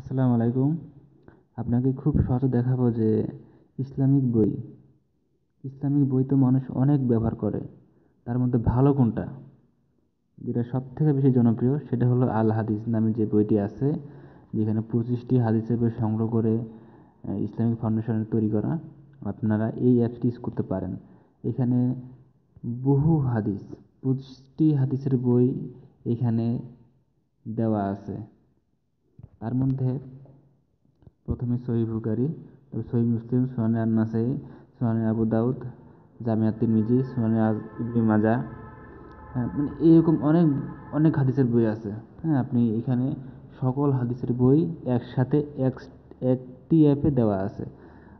আসসালামু আলাইকুম আপনাকে খুব সহজে দেখাবো যে ইসলামিক বই ইসলামিক বই তো মানুষ অনেক ব্যবহার করে তার মধ্যে ভালো কোনটা যেটা সব থেকে বেশি জনপ্রিয় সেটা হলো আল হাদিস নামে যে বইটি আছে যেখানে পঁচিশটি হাদিসের বই সংগ্রহ করে ইসলামিক ফাউন্ডেশনের তৈরি করা আপনারা এই অ্যাপটি ইউজ করতে পারেন এখানে বহু হাদিস পঁচিশটি হাদিসের বই এখানে দেওয়া আছে তার মধ্যে প্রথমে সহি বুখারি তারপর সহি মুসলিম সোহানে নাসাই সোহানি আবু দাউদ জামিয়া তিরমিজি সোহানি ইবনি মাজা হ্যাঁ মানে এইরকম অনেক অনেক হাদিসের বই আছে হ্যাঁ আপনি এখানে সকল হাদিসের বই একসাথে এক একটি অ্যাপে দেওয়া আছে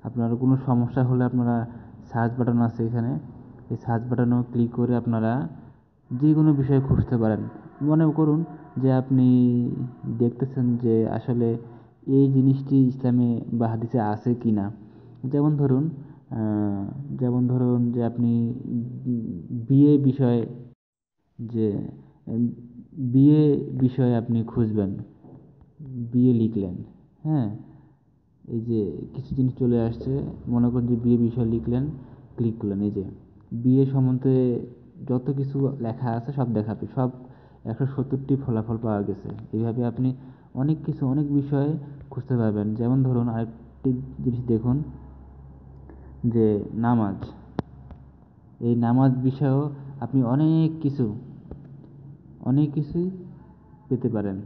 আপনার কোনো সমস্যা হলে আপনারা সার্চ বাটন আছে এখানে এই সার্চ বাটনেও ক্লিক করে আপনারা যে কোনো বিষয়ে খুঁজতে পারেন মনে করুন যে আপনি দেখতেছেন যে আসলে এই জিনিসটি ইসলামে বা হাদিসে আছে কি না যেমন ধরুন যেমন ধরুন যে আপনি বিয়ে বিষয়ে যে বিয়ে বিষয়ে আপনি খুঁজবেন বিয়ে লিখলেন হ্যাঁ এই যে কিছু জিনিস চলে আসছে মনে করুন যে বিয়ে বিষয় লিখলেন ক্লিক করলেন এই যে বিয়ে সম্বন্ধে যত কিছু লেখা আছে সব দেখাবে সব একশো সত্তরটি ফলাফল পাওয়া গেছে এইভাবে আপনি অনেক কিছু অনেক বিষয়ে খুঁজতে পারবেন যেমন ধরুন আরেকটি জিনিস দেখুন যে নামাজ এই নামাজ বিষয়েও আপনি অনেক কিছু অনেক কিছু পেতে পারেন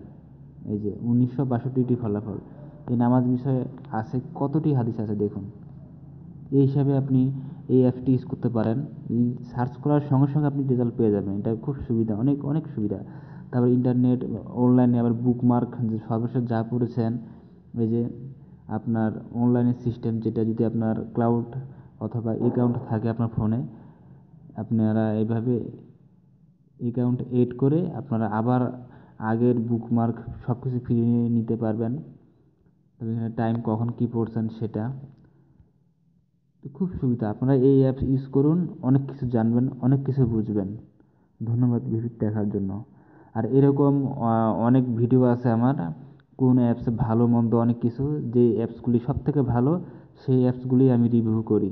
এই যে উনিশশো বাষট্টিটি ফলাফল এই নামাজ বিষয়ে আছে কতটি হাদিস আছে দেখুন এই হিসাবে আপনি এই অ্যাপটি ইউজ করতে পারেন সার্চ করার সঙ্গে সঙ্গে আপনি রেজাল্ট পেয়ে যাবেন এটা খুব সুবিধা অনেক অনেক সুবিধা তারপর ইন্টারনেট অনলাইনে আবার বুকমার্ক যে সর্বশেষ যা পড়েছেন ওই যে আপনার অনলাইনের সিস্টেম যেটা যদি আপনার ক্লাউড অথবা অ্যাকাউন্ট থাকে আপনার ফোনে আপনারা এইভাবে অ্যাকাউন্ট এড করে আপনারা আবার আগের বুকমার্ক সব কিছু ফিরিয়ে নিতে পারবেন টাইম কখন কী পড়ছেন সেটা খুব সুবিধা আপনারা এই অ্যাপস ইউজ করুন অনেক কিছু জানবেন অনেক কিছু বুঝবেন ধন্যবাদ ভিডিও দেখার জন্য আর এরকম অনেক ভিডিও আছে আমার কোন অ্যাপস ভালো মন্দ অনেক কিছু যে অ্যাপসগুলি সবথেকে ভালো সেই অ্যাপসগুলি আমি রিভিউ করি